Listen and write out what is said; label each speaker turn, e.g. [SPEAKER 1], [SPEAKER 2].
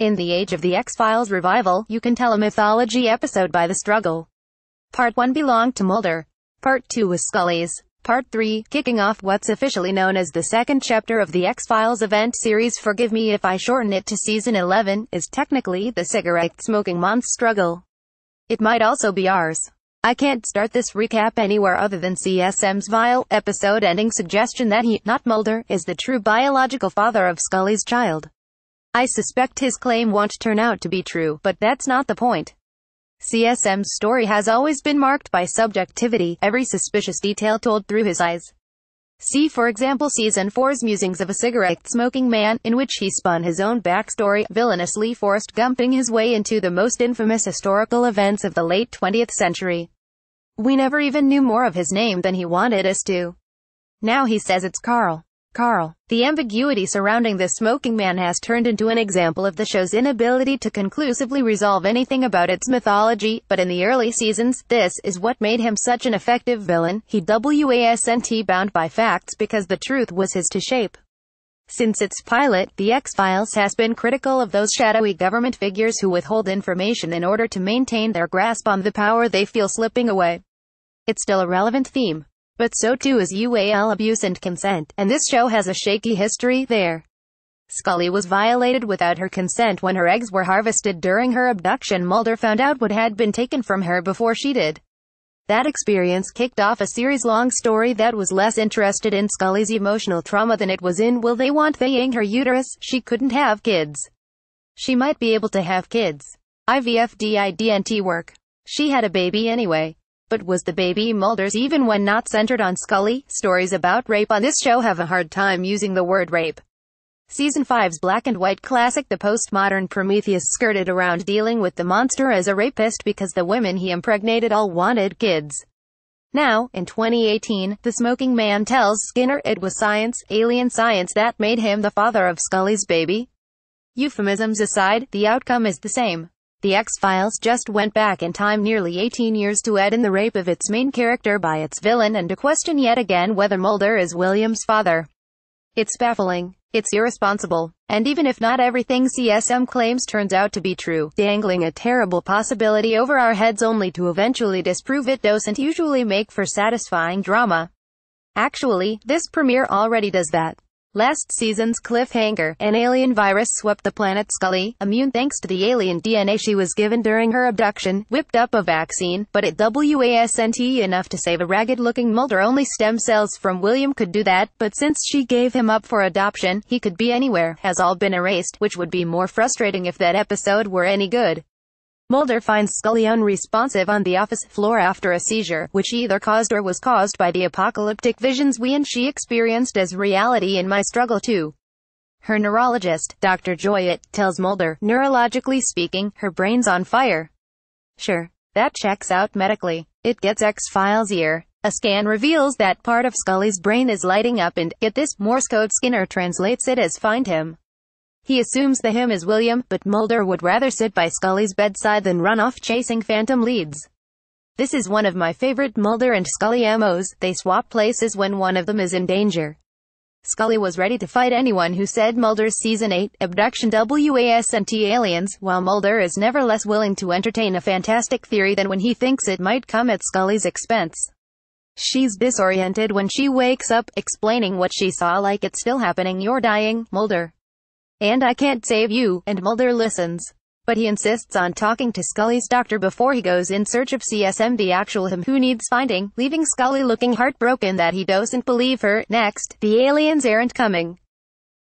[SPEAKER 1] In the Age of the X-Files revival, you can tell a mythology episode by the struggle. Part 1 belonged to Mulder. Part 2 was Scully's. Part 3, kicking off what's officially known as the second chapter of the X-Files event series Forgive Me If I Shorten It to Season 11, is technically the cigarette-smoking month struggle. It might also be ours. I can't start this recap anywhere other than CSM's vile, episode-ending suggestion that he, not Mulder, is the true biological father of Scully's child. I suspect his claim won't turn out to be true, but that's not the point. CSM's story has always been marked by subjectivity, every suspicious detail told through his eyes. See for example Season 4's Musings of a Cigarette-Smoking Man, in which he spun his own backstory, villainously forced gumping his way into the most infamous historical events of the late 20th century. We never even knew more of his name than he wanted us to. Now he says it's Carl. Carl. The ambiguity surrounding the smoking man has turned into an example of the show's inability to conclusively resolve anything about its mythology, but in the early seasons, this is what made him such an effective villain. He wasnt bound by facts because the truth was his to shape. Since its pilot, The X-Files has been critical of those shadowy government figures who withhold information in order to maintain their grasp on the power they feel slipping away. It's still a relevant theme. But so too is UAL abuse and consent, and this show has a shaky history there. Scully was violated without her consent when her eggs were harvested during her abduction. Mulder found out what had been taken from her before she did. That experience kicked off a series-long story that was less interested in Scully's emotional trauma than it was in will they want they ing her uterus, she couldn't have kids. She might be able to have kids. IVF DIDNT work. She had a baby anyway but was the baby Mulder's even when not centered on Scully. Stories about rape on this show have a hard time using the word rape. Season 5's black and white classic The Postmodern Prometheus skirted around dealing with the monster as a rapist because the women he impregnated all wanted kids. Now, in 2018, the smoking man tells Skinner it was science, alien science that made him the father of Scully's baby. Euphemisms aside, the outcome is the same. The X-Files just went back in time nearly 18 years to add in the rape of its main character by its villain and to question yet again whether Mulder is William's father. It's baffling. It's irresponsible. And even if not everything CSM claims turns out to be true, dangling a terrible possibility over our heads only to eventually disprove it doesn't usually make for satisfying drama. Actually, this premiere already does that. Last season's cliffhanger, an alien virus swept the planet Scully, immune thanks to the alien DNA she was given during her abduction, whipped up a vaccine, but it wasn't enough to save a ragged-looking Mulder only stem cells from William could do that, but since she gave him up for adoption, he could be anywhere, has all been erased, which would be more frustrating if that episode were any good. Mulder finds Scully unresponsive on the office floor after a seizure, which either caused or was caused by the apocalyptic visions we and she experienced as reality in my struggle too. Her neurologist, Dr. Joyett, tells Mulder, neurologically speaking, her brain's on fire. Sure. That checks out medically. It gets X-Files ear. A scan reveals that part of Scully's brain is lighting up and, get this, Morse code Skinner translates it as find him. He assumes the him is William, but Mulder would rather sit by Scully's bedside than run off chasing phantom leads. This is one of my favorite Mulder and Scully MOs, they swap places when one of them is in danger. Scully was ready to fight anyone who said Mulder's Season 8, Abduction WASNT Aliens, while Mulder is never less willing to entertain a fantastic theory than when he thinks it might come at Scully's expense. She's disoriented when she wakes up, explaining what she saw like it's still happening you're dying, Mulder and I can't save you, and Mulder listens. But he insists on talking to Scully's doctor before he goes in search of CSM the actual him who needs finding, leaving Scully looking heartbroken that he doesn't believe her. Next, the aliens aren't coming.